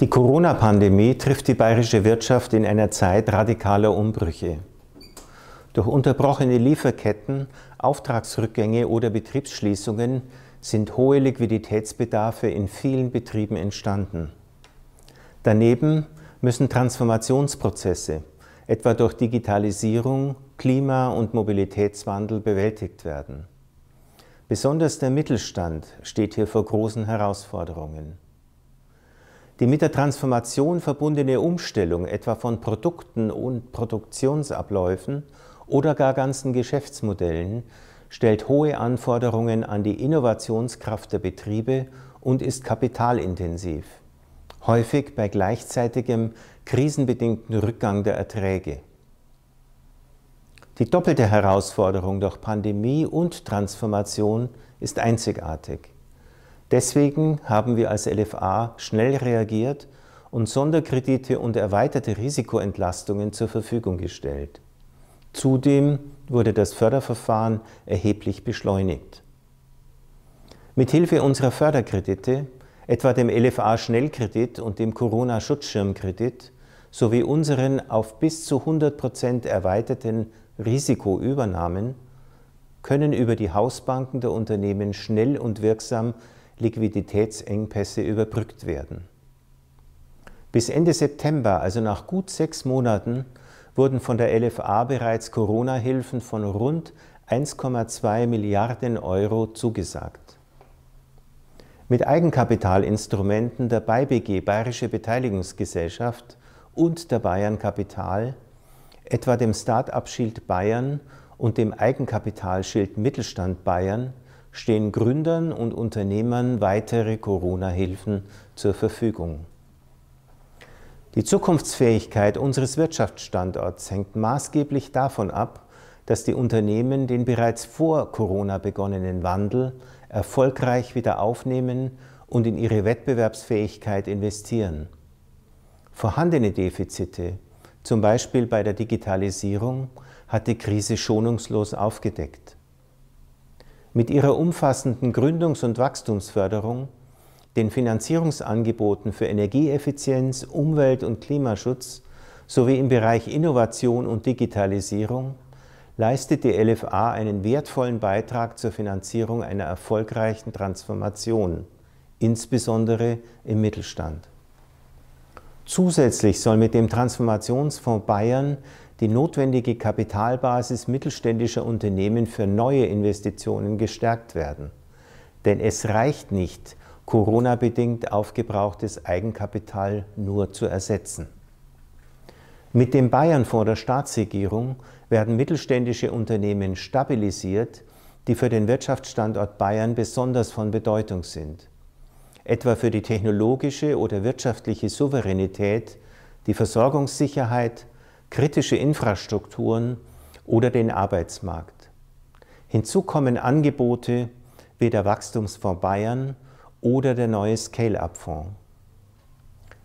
Die Corona-Pandemie trifft die bayerische Wirtschaft in einer Zeit radikaler Umbrüche. Durch unterbrochene Lieferketten, Auftragsrückgänge oder Betriebsschließungen sind hohe Liquiditätsbedarfe in vielen Betrieben entstanden. Daneben müssen Transformationsprozesse, etwa durch Digitalisierung, Klima- und Mobilitätswandel, bewältigt werden. Besonders der Mittelstand steht hier vor großen Herausforderungen. Die mit der Transformation verbundene Umstellung etwa von Produkten und Produktionsabläufen oder gar ganzen Geschäftsmodellen stellt hohe Anforderungen an die Innovationskraft der Betriebe und ist kapitalintensiv, häufig bei gleichzeitigem krisenbedingten Rückgang der Erträge. Die doppelte Herausforderung durch Pandemie und Transformation ist einzigartig. Deswegen haben wir als LFA schnell reagiert und Sonderkredite und erweiterte Risikoentlastungen zur Verfügung gestellt. Zudem wurde das Förderverfahren erheblich beschleunigt. Mithilfe unserer Förderkredite, etwa dem LFA-Schnellkredit und dem Corona-Schutzschirmkredit, sowie unseren auf bis zu 100 Prozent erweiterten Risikoübernahmen, können über die Hausbanken der Unternehmen schnell und wirksam Liquiditätsengpässe überbrückt werden. Bis Ende September, also nach gut sechs Monaten, wurden von der LFA bereits Corona-Hilfen von rund 1,2 Milliarden Euro zugesagt. Mit Eigenkapitalinstrumenten der BayBG Bayerische Beteiligungsgesellschaft und der Bayern Kapital, etwa dem Start-up-Schild Bayern und dem Eigenkapitalschild Mittelstand Bayern, stehen Gründern und Unternehmern weitere Corona-Hilfen zur Verfügung. Die Zukunftsfähigkeit unseres Wirtschaftsstandorts hängt maßgeblich davon ab, dass die Unternehmen den bereits vor Corona begonnenen Wandel erfolgreich wieder aufnehmen und in ihre Wettbewerbsfähigkeit investieren. Vorhandene Defizite, zum Beispiel bei der Digitalisierung, hat die Krise schonungslos aufgedeckt. Mit ihrer umfassenden Gründungs- und Wachstumsförderung, den Finanzierungsangeboten für Energieeffizienz, Umwelt- und Klimaschutz sowie im Bereich Innovation und Digitalisierung leistet die LFA einen wertvollen Beitrag zur Finanzierung einer erfolgreichen Transformation, insbesondere im Mittelstand. Zusätzlich soll mit dem Transformationsfonds Bayern die notwendige Kapitalbasis mittelständischer Unternehmen für neue Investitionen gestärkt werden. Denn es reicht nicht, Corona-bedingt aufgebrauchtes Eigenkapital nur zu ersetzen. Mit dem Bayernfonds der Staatsregierung werden mittelständische Unternehmen stabilisiert, die für den Wirtschaftsstandort Bayern besonders von Bedeutung sind, etwa für die technologische oder wirtschaftliche Souveränität, die Versorgungssicherheit, kritische Infrastrukturen oder den Arbeitsmarkt. Hinzu kommen Angebote wie der Wachstumsfonds Bayern oder der neue Scale-Up-Fonds.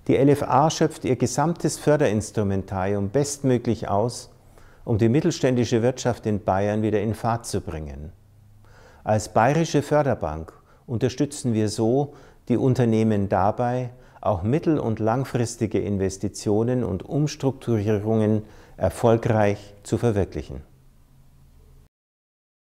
Die LFA schöpft ihr gesamtes Förderinstrumentarium bestmöglich aus, um die mittelständische Wirtschaft in Bayern wieder in Fahrt zu bringen. Als Bayerische Förderbank unterstützen wir so die Unternehmen dabei, auch mittel- und langfristige Investitionen und Umstrukturierungen erfolgreich zu verwirklichen.